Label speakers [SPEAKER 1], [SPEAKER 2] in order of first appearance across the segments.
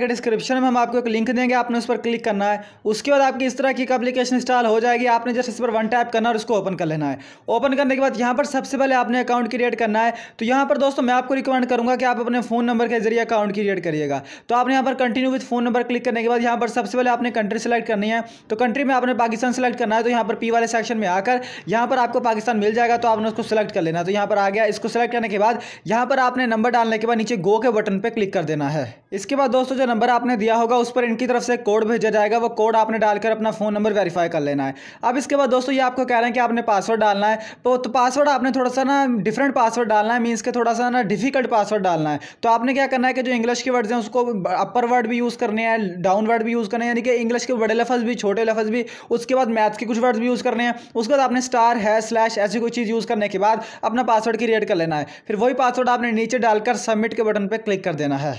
[SPEAKER 1] के डिस्क्रिप्शन में हम आपको एक लिंक देंगे आपने उस पर क्लिक करना है उसके बाद आपकी इस तरह की एक एप्लीकेशन इंस्टॉल हो जाएगी आपने जस्ट इस पर वन टैप करना और उसको ओपन कर लेना है ओपन करने के बाद यहाँ पर सबसे पहले आपने अकाउंट क्रिएट करना है तो यहाँ पर दोस्तों मैं आपको रिकमेंड करूँगा कि आप अपने फ़ोन नंबर के जरिए अकाउंट क्रिएट करिएगा तो आपने यहाँ पर continue with phone number click करने के बाद यहाँ पर सबसे पहले आपने कंट्री सेलेक्ट करनी है तो कंट्री में आपने पाकिस्तान सेलेक्ट करना है तो यहाँ पर पी वाले सेक्शन में आकर यहाँ पर आपको पाकिस्तान मिल जाएगा तो आपने उसको सेलेक्ट कर लेना तो यहाँ पर आ गया इसको सेलेक्ट करने के बाद यहाँ पर आपने नंबर डालने के बाद नीचे गो के बटन पर क्लिक कर देना है इसके बाद दोस्तों नंबर आपने दिया होगा उस पर इनकी तरफ से कोड भेजा जाएगा वो कोड आपने डालकर अपना फ़ोन नंबर वेरीफाई कर लेना है अब इसके बाद दोस्तों ये आपको कह रहे हैं कि आपने पासवर्ड डालना है तो, तो पासवर्ड आपने थोड़ा सा ना डिफरेंट पासवर्ड डालना है मीन्स के थोड़ा सा ना डिफिकल्ट पासवर्ड डालना है तो आपने क्या करना है कि जो इंग्लिश के वर्ड्स हैं उसको अपर वर्ड भी यूज़ करने हैं डाउन वर्ड भी यूज़ करने हैं यानी कि इंग्लिश के बड़े लफ्ज़ भी छोटे लफ्ज़ भी उसके बाद मैथ्स के कुछ वर्ड्स भी यूज़ करने हैं उसके बाद आपने स्टार है स्लैश ऐसी कोई चीज़ यूज़ करने के बाद अपना पासवर्ड क्रिएट कर लेना है फिर वही पासवर्ड आपने नीचे डालकर सबमिट के बटन पर क्लिक कर देना है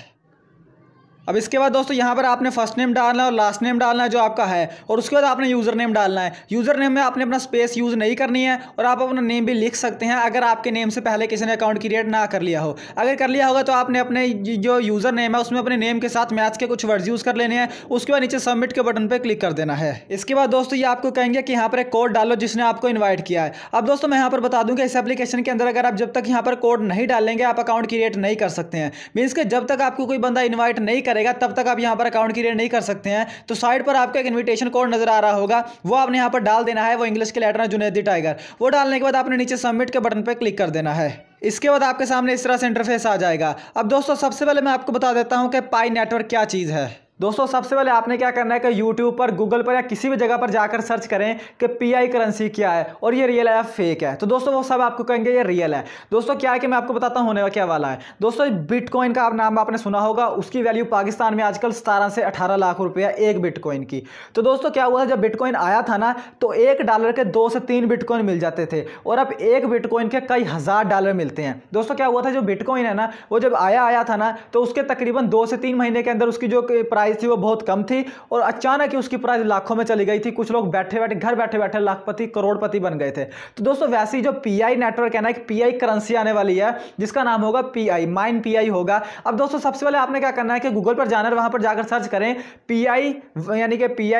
[SPEAKER 1] अब इसके बाद दोस्तों यहाँ पर आपने फर्स्ट नेम डालना है और लास्ट नेम डालना है जो आपका है और उसके बाद आपने यूज़र नेम डालना है यूज़र नेम में आपने अपना स्पेस यूज़ नहीं करनी है और आप अपना नेम भी लिख सकते हैं अगर आपके नेम से पहले किसी ने अकाउंट क्रिएट ना कर लिया हो अगर कर लिया होगा तो आपने अपने जो यूज़र नेम है उसमें अपने नेम के साथ मैच के कुछ वर्ड्स यूज़ कर लेने हैं उसके बाद नीचे सबमिट के बटन पर क्लिक कर देना है इसके बाद दोस्तों ये आपको कहेंगे कि यहाँ पर एक कोड डालो जिसने आपको इन्वाइट किया है अब दोस्तों मैं यहाँ पर बता दूँ कि इस एप्लीकेशन के अंदर अगर आप जब तक यहाँ पर कोड नहीं डालेंगे आप अकाउंट क्रिएट नहीं कर सकते हैं मीन्स के जब तक आपको कोई बंदा इन्वाइट नहीं करेगा तब तक आप यहाँ पर अकाउंट क्रिएट नहीं कर सकते हैं तो साइड पर आपका एक इन्विटेशन कोड नजर आ रहा होगा वो आपने यहाँ पर डाल देना है वो इंग्लिश के लेटर है जुनेदी टाइगर वो डालने के बाद आपने नीचे सबमिट के बटन पर क्लिक कर देना है इसके बाद आपके सामने इस तरह से इंटरफेस आ जाएगा अब दोस्तों सबसे पहले मैं आपको बता देता हूँ कि पाई नेटवर्क क्या चीज़ है दोस्तों सबसे पहले आपने क्या करना है कि यूट्यूब पर गूगल पर या किसी भी जगह पर जाकर सर्च करें कि आई करेंसी क्या है और ये रियल है या फेक है तो दोस्तों वो सब आपको कहेंगे ये रियल है दोस्तों क्या है कि मैं आपको बताता हूँ होने का क्या वाला है दोस्तों बिटकॉइन का आप नाम आपने सुना होगा उसकी वैल्यू पाकिस्तान में आजकल सतारह से अठारह लाख रुपया एक बिटकॉइन की तो दोस्तों क्या हुआ था जब बिटकॉइन आया था ना तो एक डॉलर के दो से तीन बिटकॉइन मिल जाते थे और अब एक बिटकॉइन के कई हज़ार डॉलर मिलते हैं दोस्तों क्या हुआ था जो बिटकॉइन है ना वो जब आया आया था ना तो उसके तकरीबन दो से तीन महीने के अंदर उसकी जो प्राइस प्राइस थी वो बहुत कम थी और अचानक ही उसकी प्राइस लाखों में चली गई थी कुछ लोग बैठे बैठे घर बैठे बैठे लाखपति करोड़पति बन गए थे तो दोस्तों वैसे ही जो पीआई नेटवर्क है ना एक पीआई करेंसी आने वाली है जिसका नाम होगा पीआई माइन पीआई होगा अब दोस्तों सबसे पहले आपने क्या करना है कि गूगल पर जाना है वहां पर जाकर सर्च करें पीआई यानी कि पी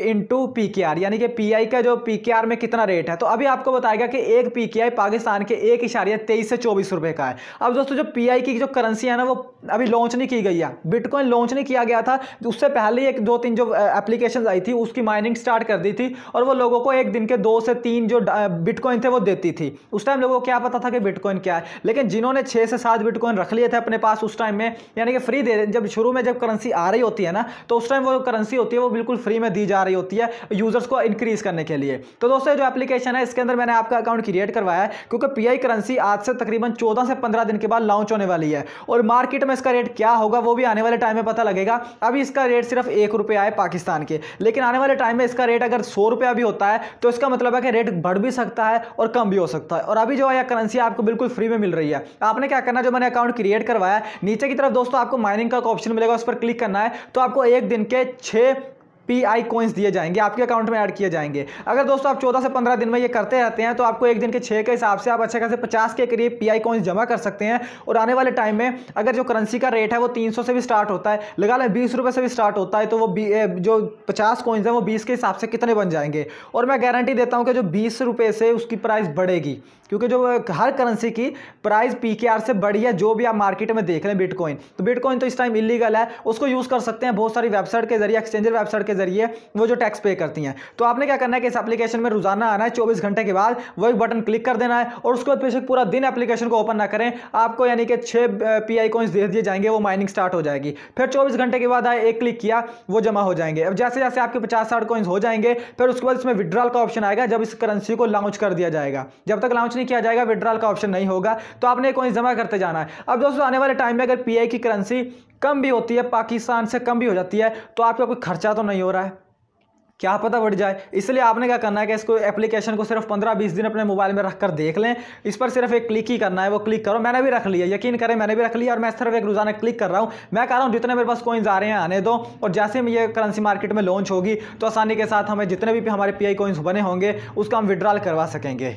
[SPEAKER 1] इनटू पीकेआर यानी कि पीआई का जो पीकेआर में कितना रेट है तो अभी आपको बताएगा कि एक पीकेआई पाकिस्तान के एक इशारिया तेईस से चौबीस रुपए का है अब दोस्तों जो पीआई की जो करेंसी है ना वो अभी लॉन्च नहीं की गई है बिटकॉइन लॉन्च नहीं किया गया था उससे पहले एक दो तीन जो एप्लीकेशन आई थी उसकी माइनिंग स्टार्ट कर दी थी और वो लोगों को एक दिन के दो से तीन जो बिटकॉइन थे वो देती थी उस टाइम लोगों को क्या पता था कि बिटकॉइन क्या है लेकिन जिन्होंने छः से सात बिटकॉइन रख लिए थे अपने पास उस टाइम में यानी कि फ्री दे जब शुरू में जब करेंसी आ रही होती है ना तो उस टाइम वो करेंसी होती है वो बिल्कुल फ्री में दी जा रही होती है यूज़र्स को इंक्रीज़ करने के लिए तो दोस्तों जो एप्लीकेशन है इसके अंदर मैंने आपका अकाउंट क्रिएट करवाया क्योंकि पी करेंसी आज से तकरीबन चौदह से पंद्रह दिन के बाद लॉन्च होने वाली है और मार्केट में में इसका रेट क्या होगा वो भी आने वाले टाइम में पता लगेगा अभी इसका रेट सिर्फ एक रुपया है पाकिस्तान के लेकिन आने वाले टाइम में इसका रेट अगर सौ रुपया भी होता है तो इसका मतलब है कि रेट बढ़ भी सकता है और कम भी हो सकता है और अभी जो है यह करेंसी आपको बिल्कुल फ्री में मिल रही है आपने क्या करना जो मैंने अकाउंट क्रिएट करवाया नीचे की तरफ दोस्तों आपको माइनिंग का ऑप्शन मिलेगा उस पर क्लिक करना है तो आपको एक दिन के छः पी आई कोइंस दिए जाएंगे आपके अकाउंट में ऐड किए जाएंगे अगर दोस्तों आप चौदह से पंद्रह दिन में ये करते रहते हैं तो आपको एक दिन के छः के हिसाब से आप अच्छे खासे पचास के करीब पी आई कोइंस जमा कर सकते हैं और आने वाले टाइम में अगर जो करेंसी का रेट है वो तीन सौ से भी स्टार्ट होता है लगा लें बीस रुपये से भी स्टार्ट होता है तो वो जो पचास कोइंस हैं वो बीस के हिसाब से कितने बन जाएंगे और मैं गारंटी देता हूँ कि जो बीस रुपये से उसकी प्राइस बढ़ेगी क्योंकि जो हर करेंसी की प्राइस पी के आर से बढ़ी है जो भी आप मार्केट में देख लें बिटकॉइन तो बिटकॉइन तो इस टाइम इलीगल है उसको यूज़ कर सकते हैं बहुत सारी वेबसाइट के जरिए एक्सचेंजर वेबसाइट के जरिए वो जो टैक्स पे करती हैं तो आपने क्या करना है कि इस एप्लीकेशन में रोजाना आना है चौबीस घंटे के बाद वही बटन क्लिक कर देना है और उसके बाद बेशक पूरा दिन एप्लीकेशन को ओपन ना करें आपको यानी कि छः पी आई दे दिए जाएंगे वो माइनिंग स्टार्ट हो जाएगी फिर चौबीस घंटे के बाद आए एक क्लिक किया वो जमा हो जाएंगे अब जैसे जैसे आपके पचास साठ कॉइन्स हो जाएंगे फिर उसके बाद इसमें विड्रॉल का ऑप्शन आएगा जब इस करेंसी को लॉन्च कर दिया जाएगा जब तक लॉन्च नहीं किया जाएगा विड्रॉल का ऑप्शन नहीं होगा तो आपने कॉइन्स जमा करते जाना है अब दोस्तों आने वाले टाइम में अगर पी की करेंसी कम भी होती है पाकिस्तान से कम भी हो जाती है तो आपका कोई खर्चा तो नहीं हो रहा है क्या पता बढ़ जाए इसलिए आपने क्या करना है कि इसको एप्लीकेशन को सिर्फ 15-20 दिन अपने मोबाइल में रख कर देख लें इस पर सिर्फ एक क्लिक ही करना है वो क्लिक करो मैंने भी रख लिया यकीन करें मैंने भी रख लिया और मैं सिर्फ एक रोजाना क्लिक कर रहा हूँ मैं कह रहा हूँ जितने मेरे पास कोइंस आ रहे हैं आने दो और जैसे ही ये करेंसी मार्केट में लॉन्च होगी तो आसानी के साथ हमें जितने भी हमारे पी आई कोइंस बने होंगे उसका हम विड्रॉल करवा सकेंगे